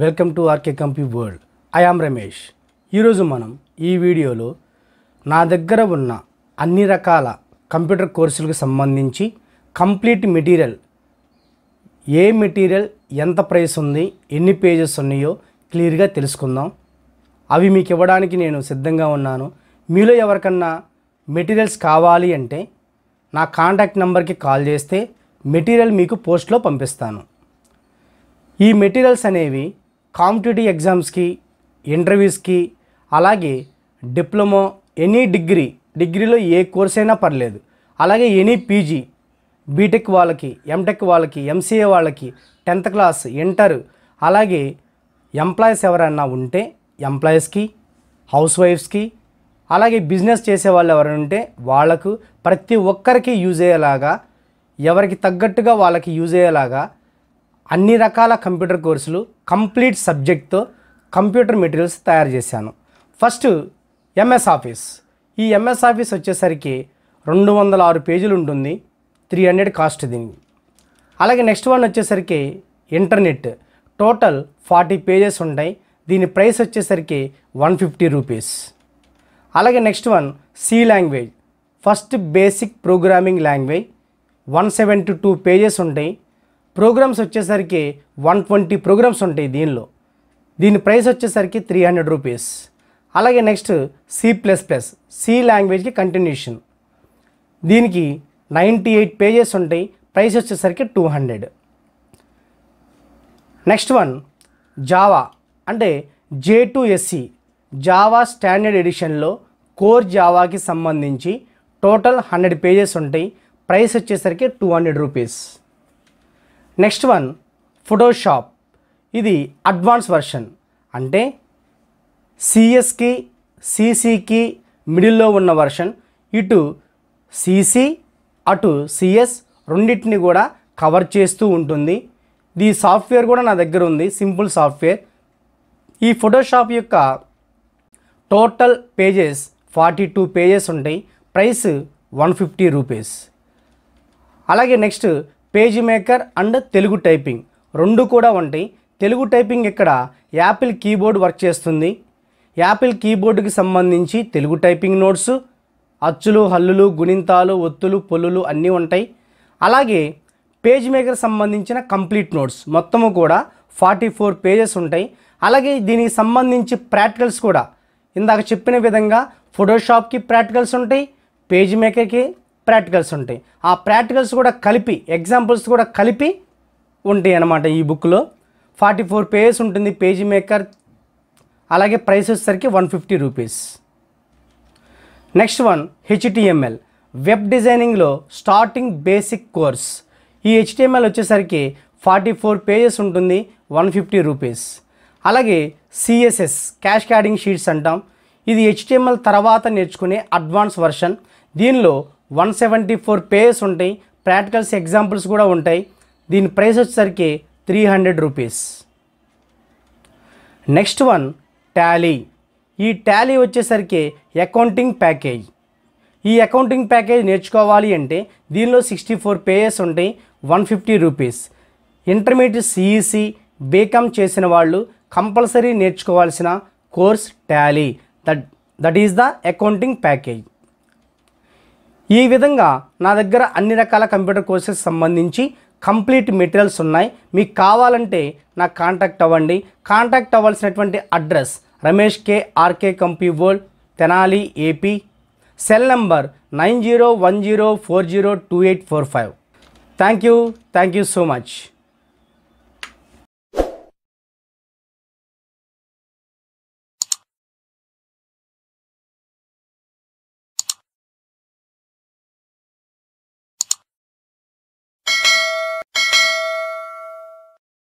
welcome to RK Compy World I am Ramesh ఈరోజు మనం ఈ వీడియోలో నా దగ్గర ఉన్న అన్ని రకాల కంప్యూటర్ కోర్సులకు సంబంధించి కంప్లీట్ మెటీరియల్ ఏ మెటీరియల్ ఎంత ప్రైస్ ఉంది ఎన్ని పేజెస్ ఉన్నాయో క్లియర్గా తెలుసుకుందాం అవి మీకు ఇవ్వడానికి నేను సిద్ధంగా ఉన్నాను మీలో ఎవరికన్నా మెటీరియల్స్ కావాలి అంటే నా కాంటాక్ట్ నెంబర్కి కాల్ చేస్తే మెటీరియల్ మీకు పోస్ట్లో పంపిస్తాను ఈ మెటీరియల్స్ అనేవి కాంపిటేటివ్ ఎగ్జామ్స్కి ఇంటర్వ్యూస్కి అలాగే డిప్లొమా ఎనీ డిగ్రీ డిగ్రీలో ఏ కోర్స్ అయినా పర్లేదు అలాగే ఎనీ పీజీ బీటెక్ వాళ్ళకి ఎంటెక్ వాళ్ళకి ఎంసీఏ వాళ్ళకి టెన్త్ క్లాస్ ఇంటర్ అలాగే ఎంప్లాయీస్ ఎవరైనా ఉంటే ఎంప్లాయీస్కి హౌస్ వైఫ్స్కి అలాగే బిజినెస్ చేసే వాళ్ళు ఎవరైనా ఉంటే వాళ్ళకు ప్రతి ఒక్కరికి యూజ్ అయ్యేలాగా ఎవరికి తగ్గట్టుగా వాళ్ళకి యూజ్ అయ్యేలాగా అన్ని రకాల కంప్యూటర్ కోర్సులు కంప్లీట్ సబ్జెక్ట్తో కంప్యూటర్ మెటీరియల్స్ తయారు చేశాను ఫస్ట్ ఎంఎస్ ఆఫీస్ ఈ ఎంఎస్ ఆఫీస్ వచ్చేసరికి రెండు వందల ఆరు పేజీలు ఉంటుంది త్రీ హండ్రెడ్ కాస్ట్ దీనికి అలాగే నెక్స్ట్ వన్ వచ్చేసరికి ఇంటర్నెట్ టోటల్ ఫార్టీ పేజెస్ ఉంటాయి దీని ప్రైస్ వచ్చేసరికి వన్ ఫిఫ్టీ రూపీస్ అలాగే next one C language first basic programming language one seventy two pages ఉంటాయి ప్రోగ్రామ్స్ వచ్చేసరికి వన్ ట్వంటీ ప్రోగ్రామ్స్ ఉంటాయి దీనిలో దీని ప్రైస్ వచ్చేసరికి త్రీ హండ్రెడ్ రూపీస్ అలాగే next C plus plus C లాంగ్వేజ్కి కంటిన్యూషన్ దీనికి నైంటీ ఎయిట్ పేజెస్ ఉంటాయి ప్రైస్ వచ్చేసరికి two hundred next one Java అంటే J two SE Java standard ఎడిషన్లో కోర్ జావాకి సంబంధించి టోటల్ హండ్రెడ్ పేజెస్ ఉంటాయి ప్రైస్ వచ్చేసరికి two hundred rupees next one Photoshop ఇది అడ్వాన్స్ వర్షన్ అంటే సిఎస్కి సిసికి మిడిల్లో ఉన్న వర్షన్ ఇటు సిసి అటు సిఎస్ రెండింటిని కూడా కవర్ చేస్తూ ఉంటుంది ఈ సాఫ్ట్వేర్ కూడా నా దగ్గర ఉంది సింపుల్ సాఫ్ట్వేర్ ఈ ఫోటోషాప్ యొక్క total pages forty two pages ఉంటాయి ప్రైస్ వన్ ఫిఫ్టీ రూపీస్ అలాగే next page maker and Telugu typing రెండు కూడా ఉంటాయి తెలుగు టైపింగ్ ఇక్కడ యాపిల్ కీబోర్డ్ వర్క్ చేస్తుంది యాపిల్ కీబోర్డుకి సంబంధించి తెలుగు టైపింగ్ నోట్స్ అచ్చులు హల్లులు గుణింతాలు ఒత్తులు పొల్లులు అన్నీ ఉంటాయి అలాగే పేజ్ మేకర్ సంబంధించిన కంప్లీట్ నోట్స్ మొత్తము కూడా ఫార్టీ ఫోర్ పేజెస్ ఉంటాయి అలాగే దీనికి సంబంధించి ప్రాక్టికల్స్ కూడా ఇందాక చెప్పిన విధంగా ఫోటోషాప్కి ప్రాక్టికల్స్ ఉంటాయి పేజ్ మేకర్కి ప్రాక్టికల్స్ ఉంటాయి ఆ ప్రాక్టికల్స్ కూడా కలిపి ఎగ్జాంపుల్స్ కూడా కలిపి ఉంటాయి అన్నమాట ఈ బుక్లో ఫార్టీ ఫోర్ పేజెస్ ఉంటుంది పేజీ మేకర్ అలాగే ప్రైస్ వచ్చేసరికి one fifty rupees next one HTML web డిజైనింగ్లో స్టార్టింగ్ బేసిక్ కోర్స్ ఈ హెచ్టిఎంఎల్ వచ్చేసరికి ఫార్టీ ఫోర్ పేజెస్ ఉంటుంది వన్ ఫిఫ్టీ రూపీస్ అలాగే సిఎస్ఎస్ క్యాష్ క్యాడింగ్ షీట్స్ అంటాం ఇది హెచ్టిఎంఎల్ తర్వాత నేర్చుకునే అడ్వాన్స్ వర్షన్ దీనిలో వన్ సెవెంటీ ఫోర్ పేజెస్ ఉంటాయి ప్రాక్టికల్స్ ఎగ్జాంపుల్స్ కూడా ఉంటాయి దీని ప్రైస్ వచ్చేసరికి three hundred rupees next one Tally ఈ టాలీ వచ్చేసరికి అకౌంటింగ్ ప్యాకేజ్ ఈ అకౌంటింగ్ ప్యాకేజ్ నేర్చుకోవాలి అంటే దీనిలో సిక్స్టీ ఫోర్ పేజెస్ ఉంటాయి one fifty rupees intermediate CEC BCom చేసిన వాళ్ళు కంపల్సరీ నేర్చుకోవాల్సిన course Tally that that is the accounting package ఈ విధంగా నా దగ్గర అన్ని రకాల కంప్యూటర్ కోర్సెస్ సంబంధించి కంప్లీట్ మెటీరియల్స్ ఉన్నాయి మీకు కావాలంటే నాకు కాంటాక్ట్ అవ్వండి కాంటాక్ట్ అవ్వాల్సినటువంటి address Ramesh K RK Compy World Tenali AP cell number nine zero one zero four zero two eight four five thank you thank you so much